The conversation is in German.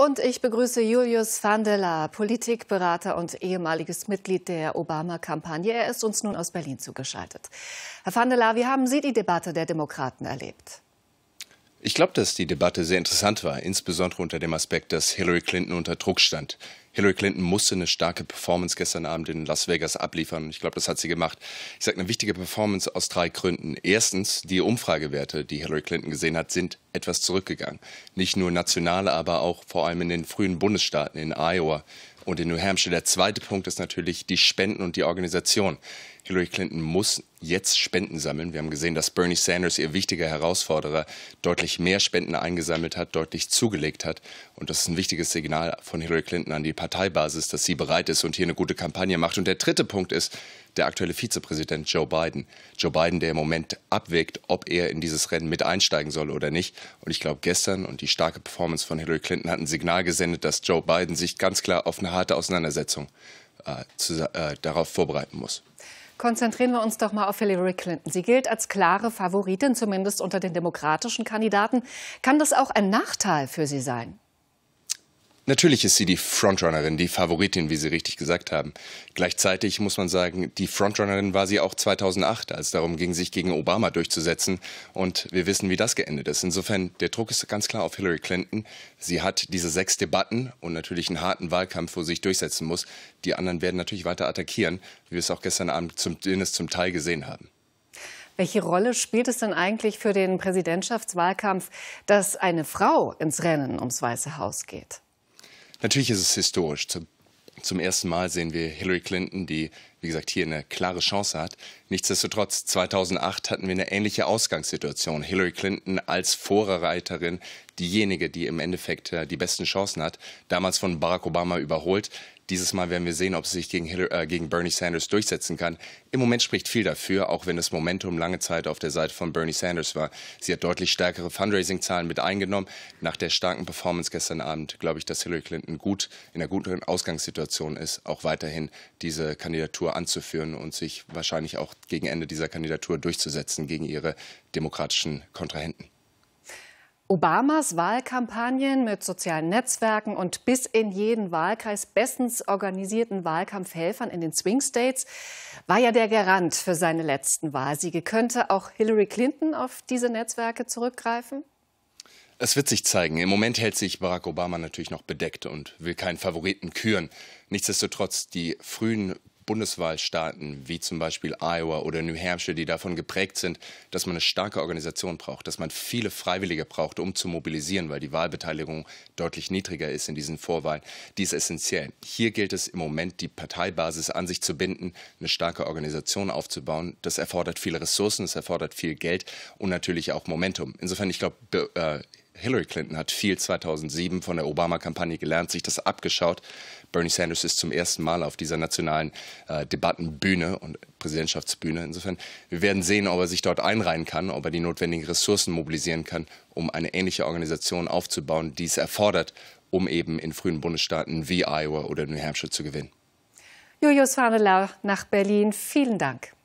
Und ich begrüße Julius Vandela, Politikberater und ehemaliges Mitglied der Obama-Kampagne. Er ist uns nun aus Berlin zugeschaltet. Herr Vandela, wie haben Sie die Debatte der Demokraten erlebt? Ich glaube, dass die Debatte sehr interessant war, insbesondere unter dem Aspekt, dass Hillary Clinton unter Druck stand. Hillary Clinton musste eine starke Performance gestern Abend in Las Vegas abliefern. ich glaube, das hat sie gemacht. Ich sage eine wichtige Performance aus drei Gründen. Erstens, die Umfragewerte, die Hillary Clinton gesehen hat, sind etwas zurückgegangen. Nicht nur national, aber auch vor allem in den frühen Bundesstaaten, in Iowa und in New Hampshire. Der zweite Punkt ist natürlich die Spenden und die Organisation. Hillary Clinton muss jetzt Spenden sammeln. Wir haben gesehen, dass Bernie Sanders, ihr wichtiger Herausforderer, deutlich mehr Spenden eingesammelt hat, deutlich zugelegt hat. Und das ist ein wichtiges Signal von Hillary Clinton an die Partei. Parteibasis, dass sie bereit ist und hier eine gute Kampagne macht. Und der dritte Punkt ist der aktuelle Vizepräsident Joe Biden. Joe Biden, der im Moment abwägt, ob er in dieses Rennen mit einsteigen soll oder nicht. Und ich glaube, gestern und die starke Performance von Hillary Clinton hat ein Signal gesendet, dass Joe Biden sich ganz klar auf eine harte Auseinandersetzung äh, zu, äh, darauf vorbereiten muss. Konzentrieren wir uns doch mal auf Hillary Clinton. Sie gilt als klare Favoritin, zumindest unter den demokratischen Kandidaten. Kann das auch ein Nachteil für sie sein? Natürlich ist sie die Frontrunnerin, die Favoritin, wie Sie richtig gesagt haben. Gleichzeitig muss man sagen, die Frontrunnerin war sie auch 2008, als es darum ging, sich gegen Obama durchzusetzen. Und wir wissen, wie das geendet ist. Insofern, der Druck ist ganz klar auf Hillary Clinton. Sie hat diese sechs Debatten und natürlich einen harten Wahlkampf, wo sie sich durchsetzen muss. Die anderen werden natürlich weiter attackieren, wie wir es auch gestern Abend zumindest zum Teil gesehen haben. Welche Rolle spielt es denn eigentlich für den Präsidentschaftswahlkampf, dass eine Frau ins Rennen ums Weiße Haus geht? Natürlich ist es historisch. Zum, zum ersten Mal sehen wir Hillary Clinton, die wie gesagt, hier eine klare Chance hat. Nichtsdestotrotz, 2008 hatten wir eine ähnliche Ausgangssituation. Hillary Clinton als Vorreiterin, diejenige, die im Endeffekt äh, die besten Chancen hat, damals von Barack Obama überholt. Dieses Mal werden wir sehen, ob sie sich gegen, Hillary, äh, gegen Bernie Sanders durchsetzen kann. Im Moment spricht viel dafür, auch wenn das Momentum lange Zeit auf der Seite von Bernie Sanders war. Sie hat deutlich stärkere Fundraising-Zahlen mit eingenommen. Nach der starken Performance gestern Abend glaube ich, dass Hillary Clinton gut in einer guten Ausgangssituation ist, auch weiterhin diese Kandidatur Kandidatur anzuführen und sich wahrscheinlich auch gegen Ende dieser Kandidatur durchzusetzen gegen ihre demokratischen Kontrahenten. Obamas Wahlkampagnen mit sozialen Netzwerken und bis in jeden Wahlkreis bestens organisierten Wahlkampfhelfern in den Swing States war ja der Garant für seine letzten Wahlsiege. Könnte auch Hillary Clinton auf diese Netzwerke zurückgreifen? Es wird sich zeigen. Im Moment hält sich Barack Obama natürlich noch bedeckt und will keinen Favoriten küren. Nichtsdestotrotz, die frühen Bundeswahlstaaten wie zum Beispiel Iowa oder New Hampshire, die davon geprägt sind, dass man eine starke Organisation braucht, dass man viele Freiwillige braucht, um zu mobilisieren, weil die Wahlbeteiligung deutlich niedriger ist in diesen Vorwahlen, die ist essentiell. Hier gilt es im Moment, die Parteibasis an sich zu binden, eine starke Organisation aufzubauen. Das erfordert viele Ressourcen, es erfordert viel Geld und natürlich auch Momentum. Insofern, ich glaube, äh, Hillary Clinton hat viel 2007 von der Obama-Kampagne gelernt, sich das abgeschaut. Bernie Sanders ist zum ersten Mal auf dieser nationalen äh, Debattenbühne und Präsidentschaftsbühne. Insofern, wir werden sehen, ob er sich dort einreihen kann, ob er die notwendigen Ressourcen mobilisieren kann, um eine ähnliche Organisation aufzubauen, die es erfordert, um eben in frühen Bundesstaaten wie Iowa oder New Hampshire zu gewinnen. Julius Fadelau nach Berlin, vielen Dank.